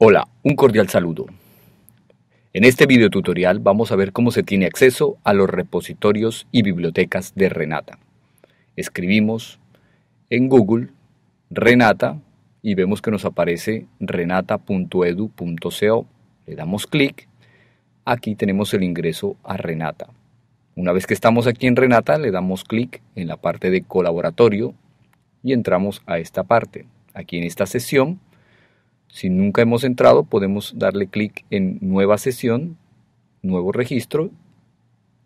Hola, un cordial saludo. En este video tutorial vamos a ver cómo se tiene acceso a los repositorios y bibliotecas de Renata. Escribimos en Google Renata y vemos que nos aparece renata.edu.co. Le damos clic. Aquí tenemos el ingreso a Renata. Una vez que estamos aquí en Renata, le damos clic en la parte de colaboratorio y entramos a esta parte. Aquí en esta sesión si nunca hemos entrado, podemos darle clic en Nueva sesión, Nuevo registro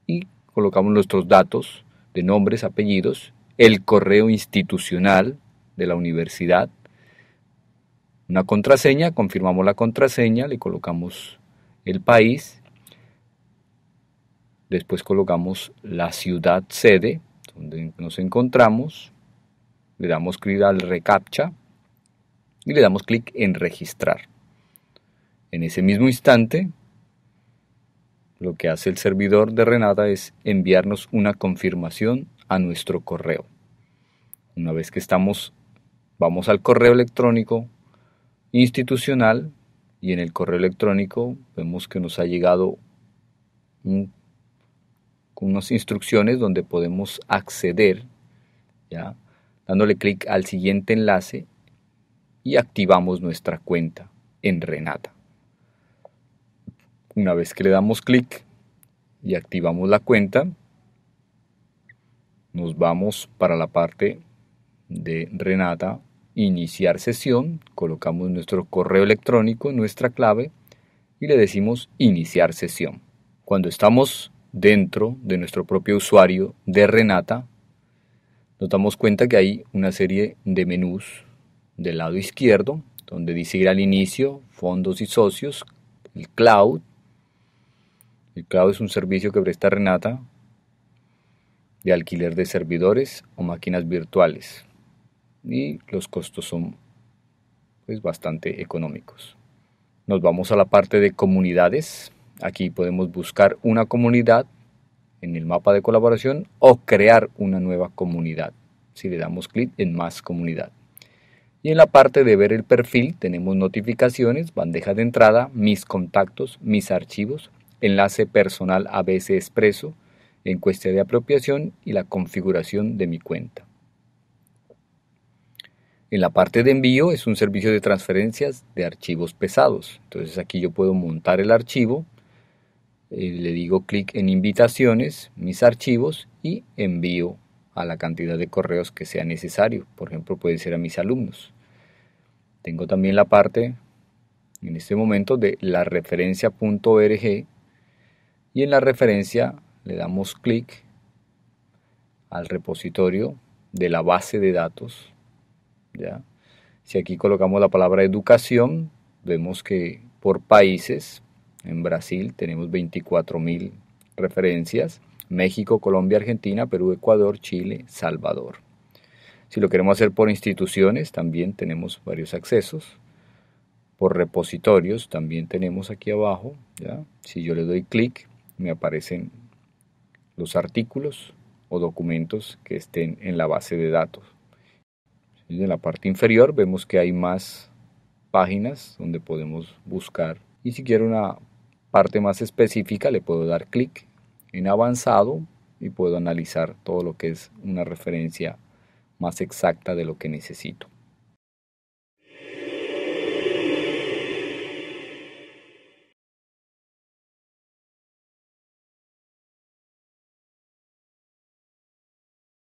y colocamos nuestros datos de nombres, apellidos, el correo institucional de la universidad, una contraseña, confirmamos la contraseña, le colocamos el país, después colocamos la ciudad sede donde nos encontramos, le damos clic al recaptcha y le damos clic en registrar. En ese mismo instante, lo que hace el servidor de Renata es enviarnos una confirmación a nuestro correo. Una vez que estamos, vamos al correo electrónico institucional y en el correo electrónico vemos que nos ha llegado unas instrucciones donde podemos acceder, ¿ya? dándole clic al siguiente enlace y activamos nuestra cuenta en Renata. Una vez que le damos clic y activamos la cuenta, nos vamos para la parte de Renata, iniciar sesión, colocamos nuestro correo electrónico, nuestra clave y le decimos iniciar sesión. Cuando estamos dentro de nuestro propio usuario de Renata, nos damos cuenta que hay una serie de menús del lado izquierdo, donde dice ir al inicio, fondos y socios, el cloud. El cloud es un servicio que presta Renata de alquiler de servidores o máquinas virtuales. Y los costos son pues, bastante económicos. Nos vamos a la parte de comunidades. Aquí podemos buscar una comunidad en el mapa de colaboración o crear una nueva comunidad si le damos clic en más comunidad. Y en la parte de ver el perfil tenemos notificaciones, bandeja de entrada, mis contactos, mis archivos, enlace personal ABC Expreso, encuesta de apropiación y la configuración de mi cuenta. En la parte de envío es un servicio de transferencias de archivos pesados. Entonces aquí yo puedo montar el archivo, eh, le digo clic en invitaciones, mis archivos y envío a la cantidad de correos que sea necesario. Por ejemplo, puede ser a mis alumnos. Tengo también la parte en este momento de la referencia.org y en la referencia le damos clic al repositorio de la base de datos. ¿ya? Si aquí colocamos la palabra educación, vemos que por países, en Brasil tenemos 24.000 referencias. México, Colombia, Argentina, Perú, Ecuador, Chile, Salvador. Si lo queremos hacer por instituciones, también tenemos varios accesos. Por repositorios, también tenemos aquí abajo. ¿ya? Si yo le doy clic, me aparecen los artículos o documentos que estén en la base de datos. En la parte inferior vemos que hay más páginas donde podemos buscar. Y si quiero una parte más específica, le puedo dar clic en avanzado y puedo analizar todo lo que es una referencia más exacta de lo que necesito.